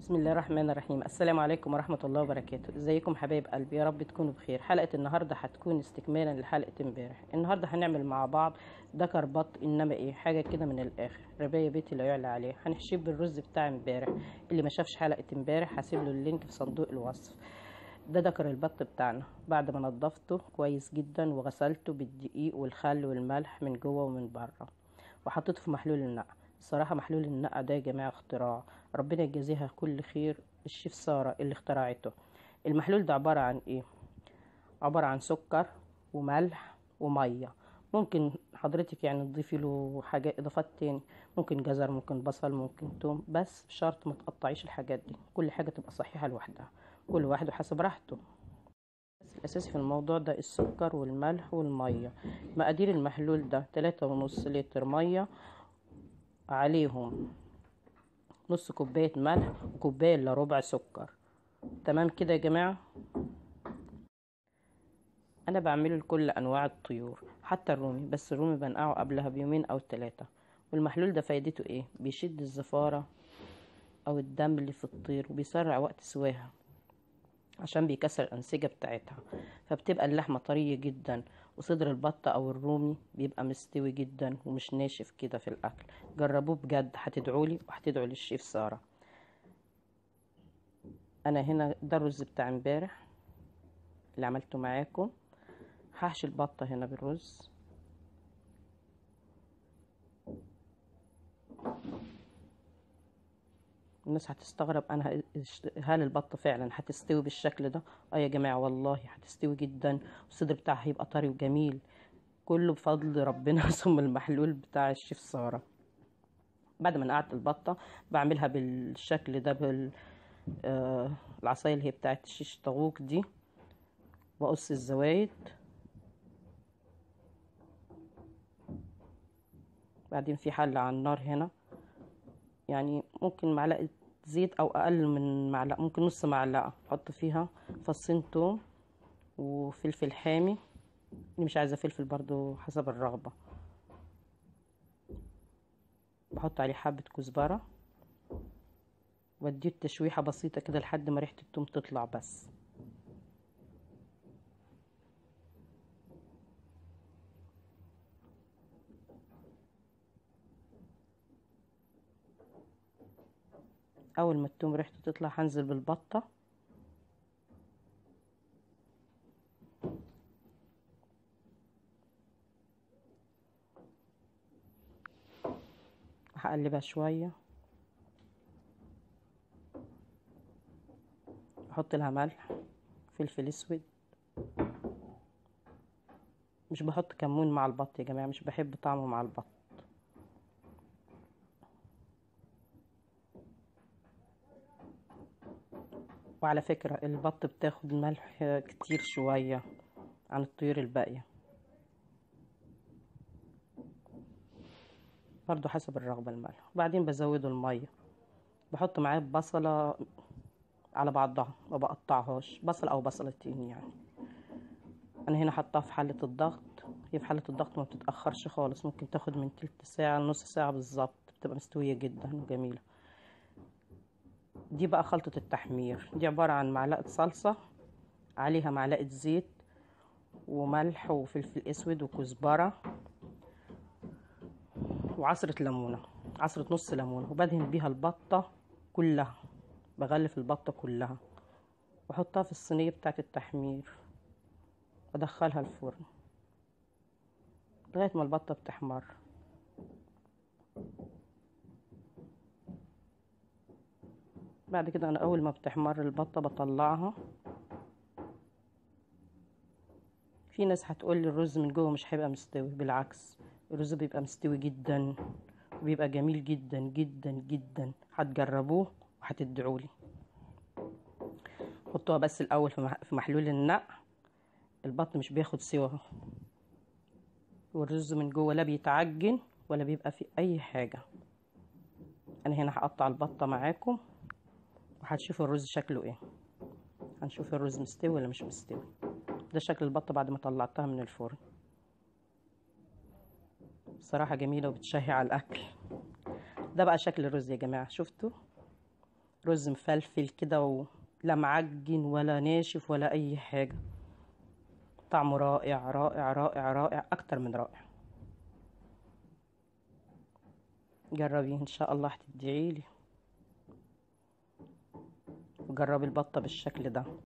بسم الله الرحمن الرحيم السلام عليكم ورحمة الله وبركاته ازيكم حبايب قلبي يا رب تكونوا بخير حلقة النهاردة هتكون استكمالا لحلقة امبارح النهاردة هنعمل مع بعض دكر بط انما ايه حاجة كده من الاخر رباية بيتي لا يعلى عليه هنحشيه بالرز بتاع امبارح اللي ما شافش حلقة امبارح هسيب له اللينك في صندوق الوصف ده دكر البط بتاعنا بعد ما نضفته كويس جدا وغسلته بالدقيق والخل والملح من جوه ومن بره وحطيته في محلول النقع صراحة محلول النقع ده يا جماعة اختراع ربنا يجازيها كل خير الشيف سارة اللي اخترعته المحلول ده عبارة عن ايه عبارة عن سكر وملح ومية ممكن حضرتك يعني تضيفي له حاجة اضافات تاني ممكن جزر ممكن بصل ممكن توم بس بشرط ما تقطعيش الحاجات دي كل حاجة تبقى صحيحة لوحدها كل واحد وحسب راحته بس الأساسي في الموضوع ده السكر والملح والمية مقادير المحلول ده تلاتة ونص لتر مية عليهم نص كوباية ملح وكوباية الا ربع سكر تمام كده يا جماعة انا بعمله لكل انواع الطيور حتى الرومي بس الرومي بنقعه قبلها بيومين او ثلاثة والمحلول ده فايدته ايه بيشد الزفارة او الدم اللي في الطير وبيسرع وقت سواها عشان بيكسر الانسجة بتاعتها فبتبقى اللحمة طرية جدا وصدر البطة أو الرومي بيبقى مستوي جدا ومش ناشف كده في الأكل جربوه بجد هتدعولي وهتدعو للشيف سارة أنا هنا ده الرز بتاع امبارح اللي عملته معاكم هحشي البطة هنا بالرز الناس هتستغرب انا هل البط فعلا هتستوي بالشكل ده اه يا جماعه والله هتستوي جدا والصدر بتاعها هيبقى طري وجميل كله بفضل ربنا ثم المحلول بتاع الشيف ساره بعد ما نقعت البطه بعملها بالشكل ده بال آه العصايه اللي هي بتاعه الشيش طاووق دي بقص الزوايد بعدين في حل على النار هنا يعني ممكن معلقة زيت او اقل من معلقة ممكن نص معلقة احط فيها فصين توم وفلفل حامي اللي مش عايزة فلفل برضو حسب الرغبة بحط عليه حبة كزبرة واديه التشويحة بسيطة كده لحد ما ريحة التوم تطلع بس اول ما التوم ريحته تطلع هنزل بالبطة هقلبها شوية احط لها ملح فلفل اسود مش بحط كمون مع البط يا جماعة مش بحب طعمه مع البط وعلى فكرة البط بتاخد ملح كتير شوية عن الطيور الباقية برضو حسب الرغبة الملح وبعدين بزوده المية بحط معاه بصلة على بعضها ما بقطعهاش بصل او بصلتين يعني انا هنا حطاها في حالة الضغط هي في حالة الضغط ما بتتأخرش خالص ممكن تاخد من تلت ساعة لنص ساعة بالظبط بتبقى مستوية جدا وجميلة دي بقى خلطة التحمير دي عبارة عن معلقة صلصة عليها معلقة زيت وملح وفلفل اسود وكزبرة وعصرة ليمونة عصرة نص ليمونة وبدهن بيها البطة كلها بغلف البطة كلها واحطها في الصينية بتاعة التحمير وادخلها الفرن لغاية ما البطة بتحمر بعد كده انا اول ما بتحمر البطه بطلعها في ناس هتقول لي الرز من جوه مش هيبقى مستوي بالعكس الرز بيبقى مستوي جدا وبيبقى جميل جدا جدا جدا هتجربوه وهتدعوا لي حطوها بس الاول في محلول النق البط مش بياخد سوا والرز من جوه لا بيتعجن ولا بيبقى فيه اي حاجه انا هنا هقطع البطه معاكم وهتشوفوا الرز شكله ايه هنشوف الرز مستوي ولا مش مستوي ده شكل البطه بعد ما طلعتها من الفرن بصراحه جميله وبتشهي على الاكل ده بقى شكل الرز يا جماعه شفتوا رز مفلفل كده ولا معجن ولا ناشف ولا اي حاجه طعمه رائع رائع رائع رائع اكتر من رائع جربيه ان شاء الله هتدعيلي جربي البطة بالشكل ده